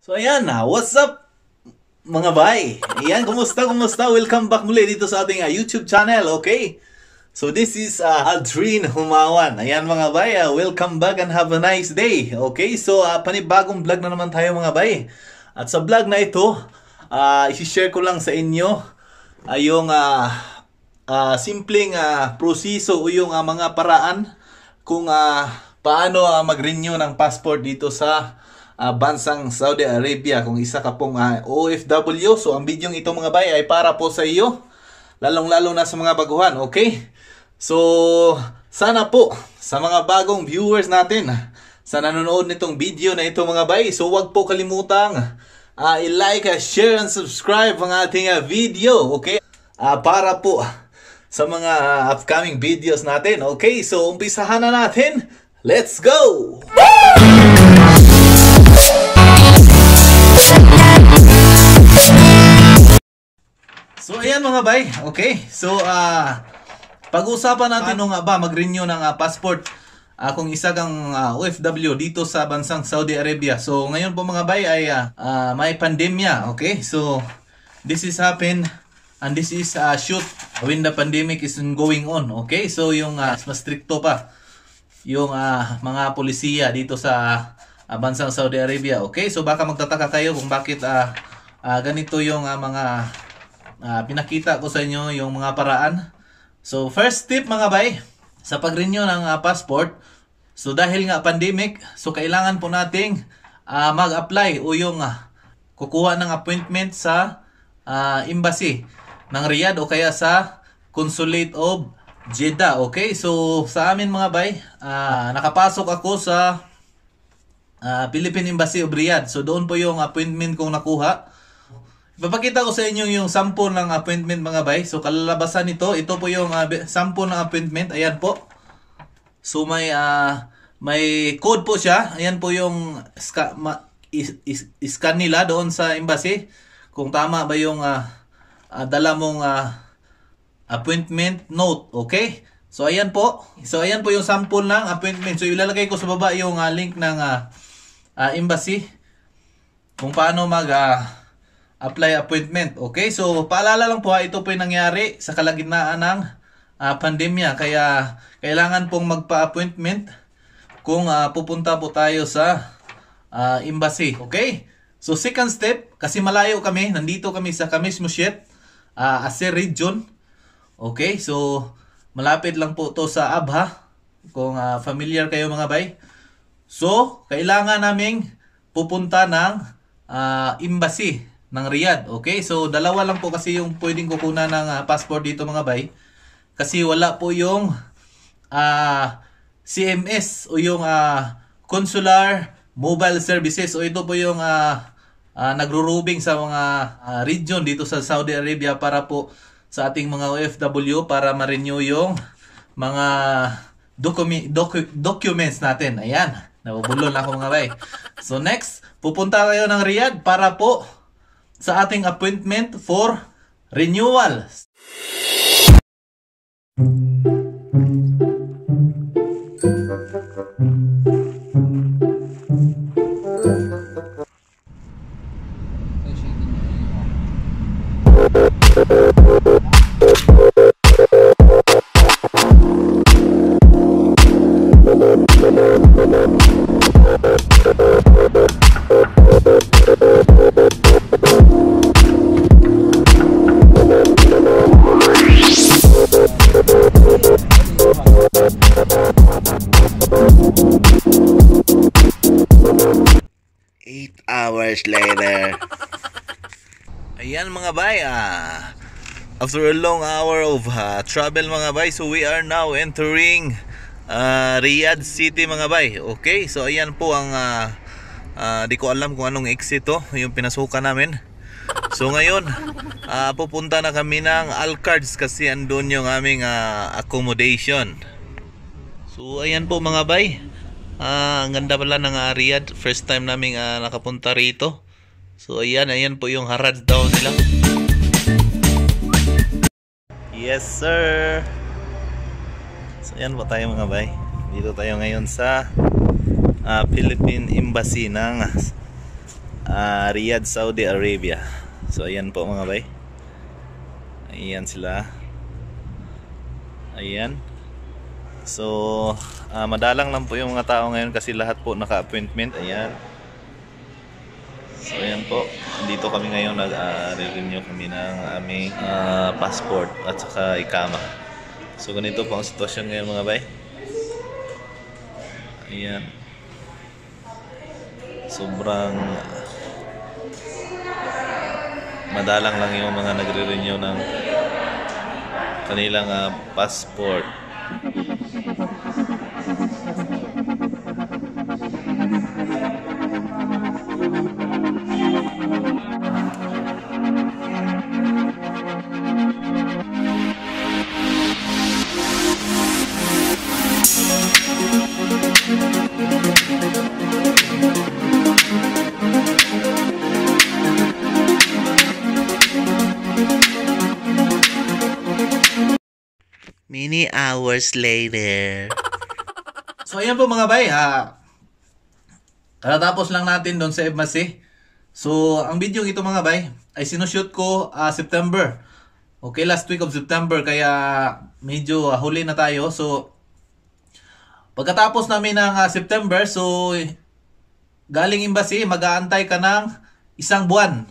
So ayan na, what's up mga bay? Ayan, kumusta, kumusta? Welcome back muli dito sa ating uh, YouTube channel, okay? So this is uh, Adrien Humawan. Ayan mga bay, uh, welcome back and have a nice day. Okay, so uh, panibagong vlog na naman tayo mga bay. At sa vlog na ito, uh, isi-share ko lang sa inyo uh, yung uh, uh, simpleng uh, proseso o yung uh, mga paraan kung uh, paano uh, mag-renew ng passport dito sa uh, bansang Saudi Arabia kung isa ka pong uh, ah, OFW. So ang video ito mga bay ay para po sa iyo, lalong-lalo na sa mga baguhan, okay? So sana po sa mga bagong viewers natin sa nanonood nitong video na ito mga bay, so wag po kalimutang uh, i-like, share, and subscribe ang ating uh, video, okay? Uh, para po sa mga upcoming videos natin, okay? So umpisahan na natin. Let's go! Woo! So ayan mga bay, okay. So uh, pag-usapan natin nung uh, ba mag-renew ng uh, passport uh, kung isa kang uh, OFW dito sa bansang Saudi Arabia. So ngayon po mga bay ay uh, uh, may pandemya, okay? So this is happen and this is uh, shoot when the pandemic is going on, okay? So yung uh, mas stricto pa yung uh, mga polisiya dito sa uh, bansang Saudi Arabia, okay? So baka magtataka kayo kung bakit uh, uh, ganito yung uh, mga uh, pinakita ko sa inyo yung mga paraan. So first tip mga bay, sa pag-renew ng uh, passport, so dahil nga pandemic, so kailangan po nating uh, mag-apply o yung uh, kukuha ng appointment sa uh, embassy ng Riyadh o kaya sa Consulate of Jeddah. Okay, so sa amin mga bay, uh, nakapasok ako sa uh, Philippine Embassy of Riyadh. So doon po yung appointment kong nakuha. Papakita ko sa inyo yung sample ng appointment mga bay. So kalalabasan nito, ito po yung uh, sample ng appointment. Ayan po. So may uh, may code po siya. Ayan po yung ska, ma, is, is, scan nila doon sa embassy kung tama ba yung uh, uh, dala mong uh, appointment note. Okay? So ayan po. So ayan po yung sample ng appointment. So ilalagay ko sa baba yung uh, link ng uh, uh, embassy kung paano mag uh, apply appointment. Okay, so paalala lang po ha, ito po yung nangyari sa kalagitnaan ng uh, pandemya. Kaya kailangan pong magpa-appointment kung uh, pupunta po tayo sa uh, embassy. Okay, so second step, kasi malayo kami, nandito kami sa Kamis Musyet, uh, Aser Region. Okay, so malapit lang po to sa Abha kung uh, familiar kayo mga bay. So, kailangan naming pupunta ng uh, embassy ng Riyadh. Okay, so dalawa lang po kasi yung pwedeng kukunan ng uh, passport dito mga bay. Kasi wala po yung uh, ah, CMS o yung uh, Consular Mobile Services o ito po yung uh, uh, nagrurubing sa mga uh, region dito sa Saudi Arabia para po sa ating mga OFW para ma-renew yung mga docu- docu- documents natin. Ayan, nabubulol na ako mga bay. So next, pupunta kayo ng Riyadh para po sa ating appointment for renewal. mga bay, ah, after a long hour of uh, travel mga bay, so we are now entering uh, Riyadh City mga bay. Okay, so ayan po ang, uh, uh, di ko alam kung anong exit to, yung pinasukan namin. So ngayon, uh, pupunta na kami ng Alcards kasi andun yung aming uh, accommodation. So ayan po mga bay, uh, ang ganda pala ng uh, Riyadh. First time namin uh, nakapunta rito. So ayan, ayan po yung harad daw nila. Yes sir So ayan po tayo mga bay Dito tayo ngayon sa uh, Philippine Embassy ng uh, Riyadh, Saudi Arabia So ayan po mga bay Ayan sila Ayan So uh, madalang lang po yung mga tao ngayon kasi lahat po naka-appointment Ayan So ayan po, dito kami ngayon nag-renew uh, kami ng aming uh, passport at saka ikama. So ganito po ang sitwasyon ngayon mga bay. Ayan. Sobrang madalang lang yung mga nagre-renew ng kanilang uh, passport. many hours later. So, ayan po mga bay. Ah, katatapos lang natin doon sa embassy. So, ang video ito mga bay, ay sinushoot ko uh, September. Okay, last week of September. Kaya medyo uh, huli na tayo. So, pagkatapos namin ng uh, September, so galing embassy, mag-aantay ka ng isang buwan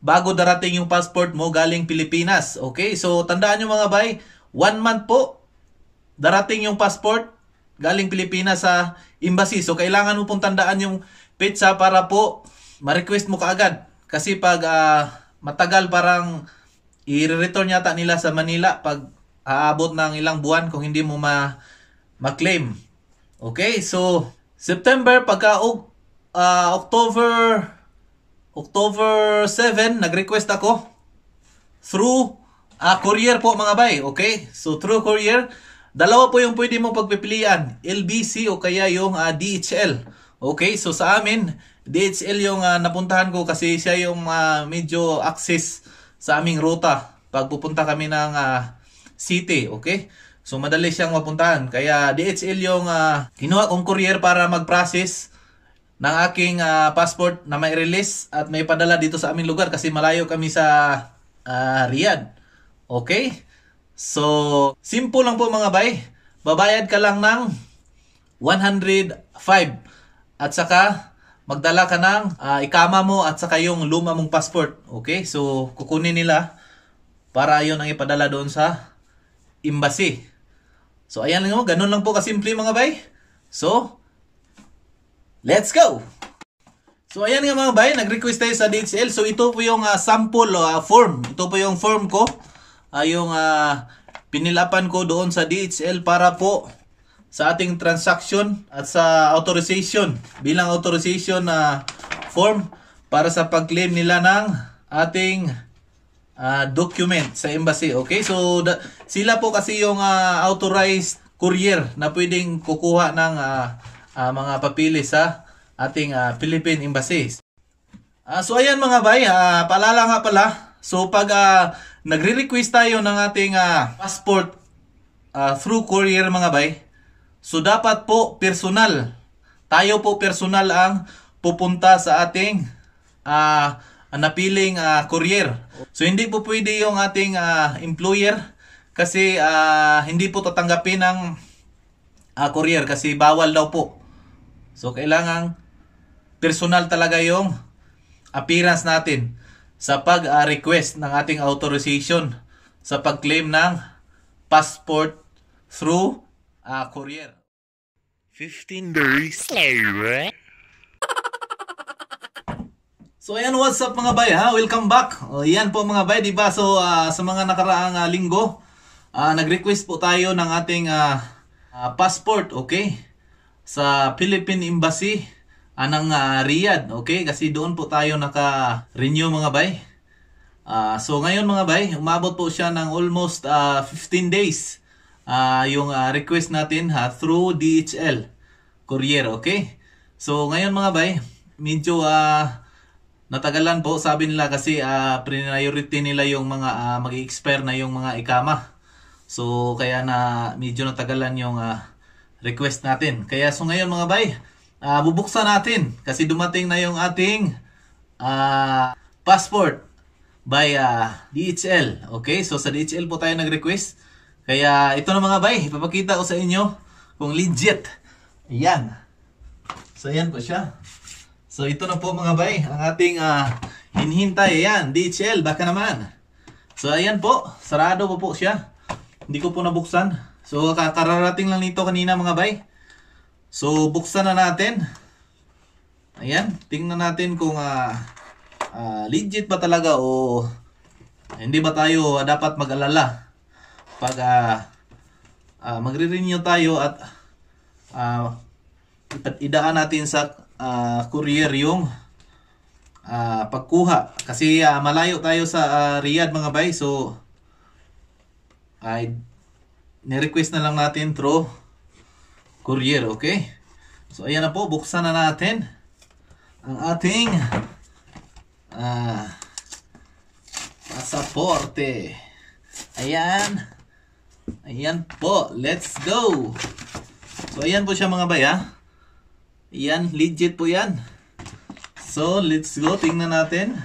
bago darating yung passport mo galing Pilipinas. Okay, so tandaan nyo mga bay, one month po darating yung passport galing Pilipinas sa embassy. So kailangan mo pong tandaan yung pizza para po ma-request mo kaagad. Kasi pag uh, matagal parang i-return yata nila sa Manila pag aabot ng ilang buwan kung hindi mo ma ma-claim. Okay, so September pagka uh, October October 7 nag-request ako through uh, courier po mga bay. Okay? So through courier Dalawa po yung pwede mong pagpipilian, LBC o kaya yung uh, ah, DHL. Okay, so sa amin, DHL yung uh, napuntahan ko kasi siya yung uh, medyo access sa aming ruta pag pupunta kami ng uh, city, okay? So madali siyang mapuntahan. Kaya DHL yung uh, kinuha kong courier para mag-process ng aking uh, passport na may release at may padala dito sa aming lugar kasi malayo kami sa uh, Riyadh. Okay? So, simple lang po mga bay. Babayad ka lang ng 105. At saka, magdala ka ng uh, ikama mo at saka yung luma mong passport. Okay? So, kukunin nila para yon ang ipadala doon sa embassy. So, ayan lang mo. Oh, ganun lang po kasimple mga bay. So, let's go! So, ayan nga mga bay. Nag-request tayo sa DHL. So, ito po yung uh, sample uh, form. Ito po yung form ko ayong uh, pinilapan ko doon sa DHL para po sa ating transaction at sa authorization bilang authorization na uh, form para sa pag-claim nila ng ating uh, document sa embassy. Okay? So da, sila po kasi yung uh, authorized courier na pwedeng kukuha ng uh, uh, mga papeles sa ating uh, Philippine embassy. Uh, so ayan mga bay, uh, palala nga pala. So pag uh, nagre-request tayo ng ating uh, passport uh, through courier mga bay. So dapat po personal. Tayo po personal ang pupunta sa ating uh, napiling uh, courier. So hindi po pwede yung ating uh, employer kasi uh, hindi po tatanggapin ng uh, courier kasi bawal daw po. So kailangan personal talaga yung appearance natin sa pag-request ng ating authorization sa pag-claim ng passport through uh, courier. 15 days later. So ayan, what's up mga bay ha? Welcome back. O, yan po mga bay, di ba? So uh, sa mga nakaraang uh, linggo, uh, nag-request po tayo ng ating uh, uh, passport, okay? Sa Philippine Embassy anang uh, Riyadh, okay? Kasi doon po tayo naka-renew mga bay. Uh, so ngayon mga bay, umabot po siya ng almost uh, ah, 15 days uh, yung uh, request natin ha, through DHL courier, okay? So ngayon mga bay, medyo uh, natagalan po sabi nila kasi uh, priority nila yung mga uh, mag-expire na yung mga ikama. So kaya na medyo natagalan yung uh, request natin. Kaya so ngayon mga bay, uh, bubuksan natin kasi dumating na yung ating uh, passport by uh, ah, DHL. Okay, so sa DHL po tayo nag-request. Kaya ito na mga bay, ipapakita ko sa inyo kung legit. Ayan. So ayan po siya. So ito na po mga bay, ang ating uh, hinhintay. Ayan, DHL, baka naman. So ayan po, sarado po po siya. Hindi ko po nabuksan. So kakararating lang nito kanina mga bay. So, buksan na natin. Ayan, tingnan natin kung uh, uh, legit ba talaga o hindi ba tayo ah, dapat mag-alala pag uh, uh, magre-renew tayo at uh, idaan natin sa uh, courier yung uh, pagkuha. Kasi uh, malayo tayo sa uh, Riyadh mga bay. So, ay uh, nirequest na lang natin through courier, okay? So, ayan na po. Buksan na natin ang ating uh, pasaporte. Ayan. Ayan po. Let's go. So, ayan po siya mga baya. Ah. Ayan. Legit po yan. So, let's go. Tingnan natin.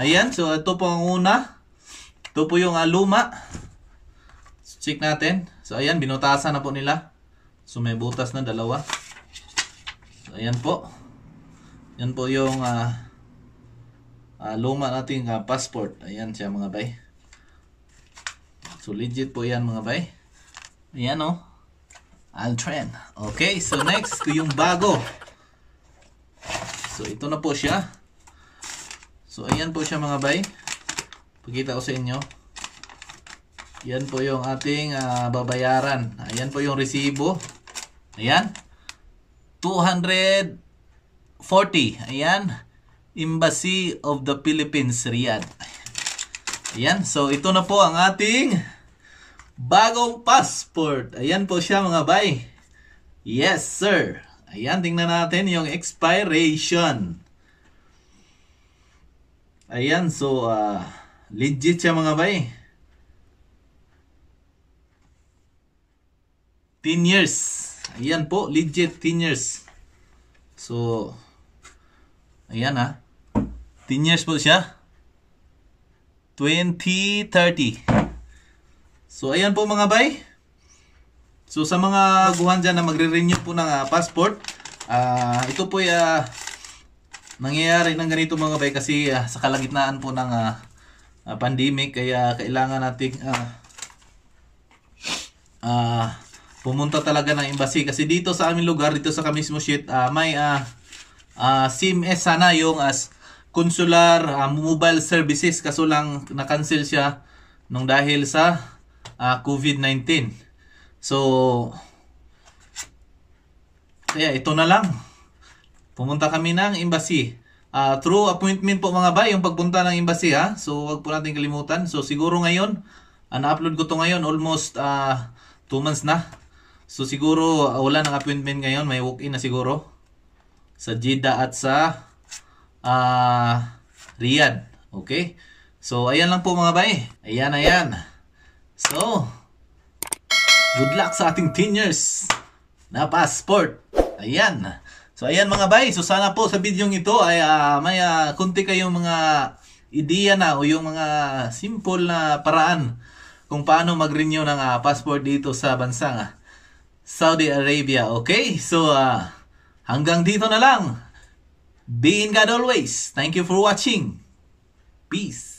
Ayan. So, ito po ang una. Ito po yung uh, luma. So, check natin. So, ayan. Binutasan na po nila. So may butas na dalawa. So ayan po. Yan po yung uh, uh, luma nating uh, passport. Ayan siya mga bay. So legit po yan mga bay. Ayan o. Oh. Altran. Okay, so next ko yung bago. So ito na po siya. So ayan po siya mga bay. Pakita ko sa inyo. Yan po yung ating uh, babayaran. Ayan po yung resibo. Ayan. 240. Ayan. Embassy of the Philippines, Riyadh. Ayan. So, ito na po ang ating bagong passport. Ayan po siya mga bay. Yes, sir. Ayan, tingnan natin yung expiration. Ayan, so uh, legit siya mga bay. 10 years. Ayan po, legit 10 So, ayan ha. Ah. 10 po siya. 2030. So, ayan po mga bay. So, sa mga guhan dyan na magre-renew po ng uh, passport, uh, ito po ay uh, nangyayari ng ganito mga bay kasi uh, sa kalagitnaan po ng uh, uh, pandemic kaya kailangan nating uh, uh, pumunta talaga ng embassy kasi dito sa aming lugar dito sa Kamismo Sheet uh, ah, may uh, ah, uh, ah, CMS sana yung as consular uh, mobile services kaso lang na-cancel siya nung dahil sa uh, COVID-19 so kaya ito na lang pumunta kami ng embassy uh, through appointment po mga bay yung pagpunta ng embassy ha so wag po natin kalimutan so siguro ngayon uh, na-upload ko to ngayon almost 2 uh, months na So siguro wala ng appointment ngayon, may walk-in na siguro sa Jeddah at sa uh, Riyadh. Okay? So ayan lang po mga bay. Ayan, ayan. So, good luck sa ating 10 na passport. Ayan. So ayan mga bay, so sana po sa video ito ay uh, may uh, ah, kunti kayong mga ideya na o yung mga simple na paraan kung paano mag-renew ng uh, passport dito sa bansa. Uh Saudi Arabia. Okay, so uh, hanggang dito na lang. Be in God always. Thank you for watching. Peace.